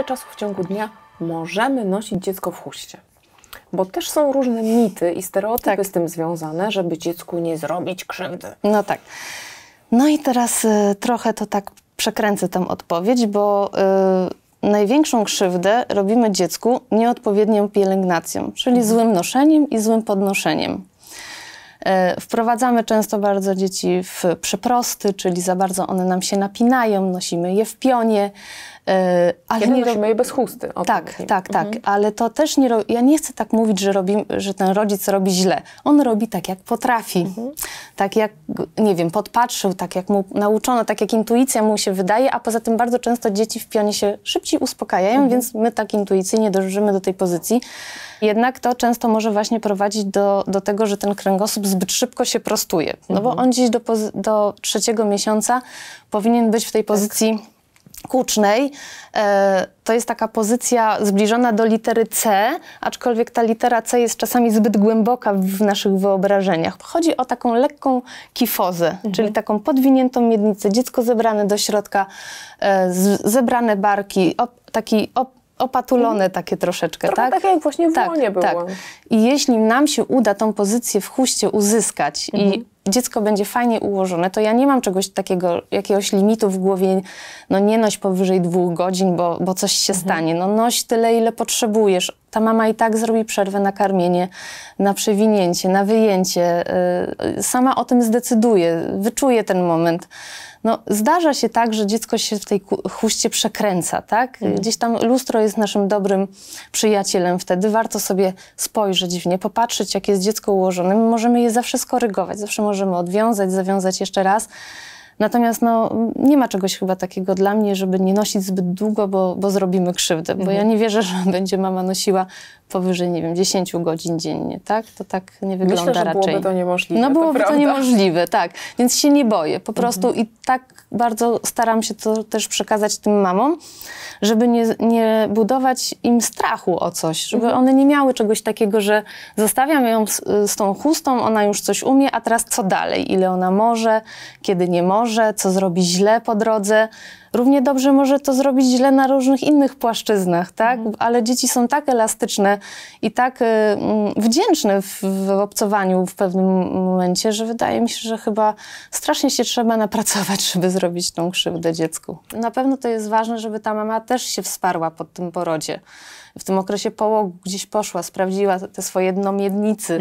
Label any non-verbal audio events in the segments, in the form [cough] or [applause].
ile czasu w ciągu dnia możemy nosić dziecko w chuście. Bo też są różne mity i stereotypy tak. z tym związane, żeby dziecku nie zrobić krzywdy. No tak. No i teraz y, trochę to tak przekręcę tą odpowiedź, bo y, największą krzywdę robimy dziecku nieodpowiednią pielęgnacją, czyli mhm. złym noszeniem i złym podnoszeniem. E, wprowadzamy często bardzo dzieci w przeprosty, czyli za bardzo one nam się napinają, nosimy je w pionie. E, ale Kiedy nie nosimy je bez chusty. tak, tak, tak. Mhm. Ale to też nie... Ja nie chcę tak mówić, że, robi, że ten rodzic robi źle. On robi tak, jak potrafi. Mhm tak jak, nie wiem, podpatrzył, tak jak mu nauczono, tak jak intuicja mu się wydaje, a poza tym bardzo często dzieci w pionie się szybciej uspokajają, mhm. więc my tak intuicyjnie dążymy do tej pozycji. Jednak to często może właśnie prowadzić do, do tego, że ten kręgosłup zbyt szybko się prostuje, no mhm. bo on dziś do, do trzeciego miesiąca powinien być w tej tak. pozycji tak Kucznej e, to jest taka pozycja zbliżona do litery C, aczkolwiek ta litera C jest czasami zbyt głęboka w naszych wyobrażeniach. Chodzi o taką lekką kifozę, mhm. czyli taką podwiniętą miednicę, dziecko zebrane do środka, e, zebrane barki, op, taki op, opatulone mhm. takie troszeczkę, Trochę tak? tak jak właśnie w tak, tak. było. Tak. I jeśli nam się uda tą pozycję w chuście uzyskać mhm. i dziecko będzie fajnie ułożone, to ja nie mam czegoś takiego, jakiegoś limitu w głowie, no nie noś powyżej dwóch godzin, bo, bo coś się mhm. stanie. No noś tyle, ile potrzebujesz ta mama i tak zrobi przerwę na karmienie, na przewinięcie, na wyjęcie. Y, sama o tym zdecyduje, wyczuje ten moment. No, zdarza się tak, że dziecko się w tej chuście przekręca, tak? Mhm. Gdzieś tam lustro jest naszym dobrym przyjacielem wtedy. Warto sobie spojrzeć w nie, popatrzeć, jak jest dziecko ułożone. My możemy je zawsze skorygować, zawsze możemy odwiązać, zawiązać jeszcze raz. Natomiast no, nie ma czegoś chyba takiego dla mnie, żeby nie nosić zbyt długo, bo, bo zrobimy krzywdę, bo mhm. ja nie wierzę, [laughs] że będzie mama nosiła powyżej, nie wiem, 10 godzin dziennie, tak? To tak nie wygląda Myślę, że raczej. byłoby to niemożliwe. No byłoby to, to niemożliwe, tak. Więc się nie boję po prostu mhm. i tak bardzo staram się to też przekazać tym mamom żeby nie, nie budować im strachu o coś, żeby mhm. one nie miały czegoś takiego, że zostawiam ją z, z tą chustą, ona już coś umie, a teraz co dalej? Ile ona może, kiedy nie może, co zrobi źle po drodze Równie dobrze może to zrobić źle na różnych innych płaszczyznach, tak? Mhm. Ale dzieci są tak elastyczne i tak y, mm, wdzięczne w, w obcowaniu w pewnym momencie, że wydaje mi się, że chyba strasznie się trzeba napracować, [laughs] żeby zrobić tą krzywdę dziecku. Na pewno to jest ważne, żeby ta mama też się wsparła pod tym porodzie w tym okresie połogu gdzieś poszła, sprawdziła te swoje dno miednicy.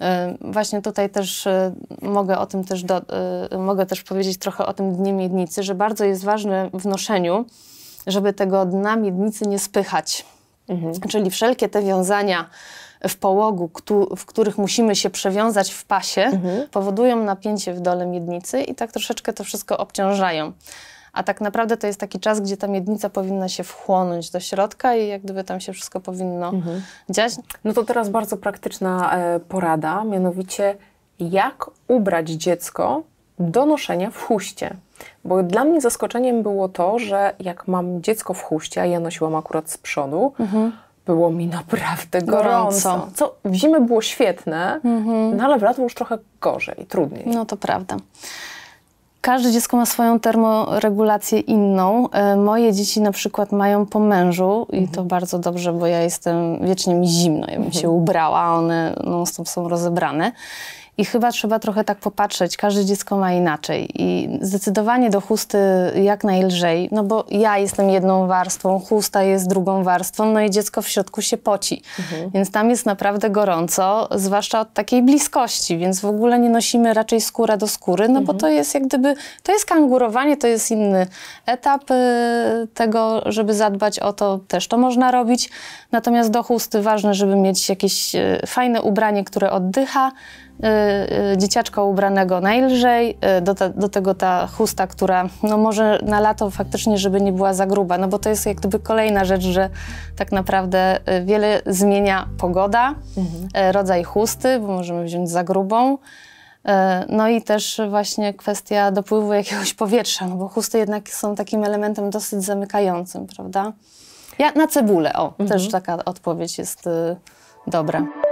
Mhm. Y, właśnie tutaj też y, mogę o tym też, do, y, mogę też powiedzieć trochę o tym dnie miednicy, że bardzo jest ważne w noszeniu, żeby tego dna miednicy nie spychać. Mhm. Czyli wszelkie te wiązania w połogu, w których musimy się przewiązać w pasie, mhm. powodują napięcie w dole miednicy i tak troszeczkę to wszystko obciążają. A tak naprawdę to jest taki czas, gdzie ta miednica powinna się wchłonąć do środka i jak gdyby tam się wszystko powinno mhm. dziać. No to teraz bardzo praktyczna e, porada, mianowicie jak ubrać dziecko do noszenia w huście. Bo dla mnie zaskoczeniem było to, że jak mam dziecko w huście, a ja nosiłam akurat z przodu, mhm. było mi naprawdę gorąco. gorąco. Co w zimę było świetne, mhm. no ale w lato już trochę gorzej, trudniej. No to prawda. Każde dziecko ma swoją termoregulację inną. E, moje dzieci na przykład mają po mężu i mhm. to bardzo dobrze, bo ja jestem, wiecznie mi zimno, ja bym mhm. się ubrała, a one non stop są rozebrane. I chyba trzeba trochę tak popatrzeć, każde dziecko ma inaczej. I zdecydowanie do chusty jak najlżej, no bo ja jestem jedną warstwą, chusta jest drugą warstwą, no i dziecko w środku się poci. Mhm. Więc tam jest naprawdę gorąco, zwłaszcza od takiej bliskości, więc w ogóle nie nosimy raczej skóra do skóry, no mhm. bo to jest jak gdyby, to jest kangurowanie, to jest inny etap y, tego, żeby zadbać o to, też to można robić. Natomiast do chusty ważne, żeby mieć jakieś y, fajne ubranie, które oddycha, Y, y, dzieciaczka ubranego najlżej, y, do, ta, do, tego ta chusta, która no może na lato faktycznie, żeby nie była za gruba, no bo to jest jak gdyby kolejna rzecz, że tak naprawdę wiele zmienia pogoda, mhm. rodzaj chusty, bo możemy wziąć za grubą, no i też właśnie kwestia dopływu jakiegoś powietrza, no bo chusty jednak są takim elementem dosyć zamykającym, prawda? Ja na cebulę, o, mhm. też taka odpowiedź jest dobra.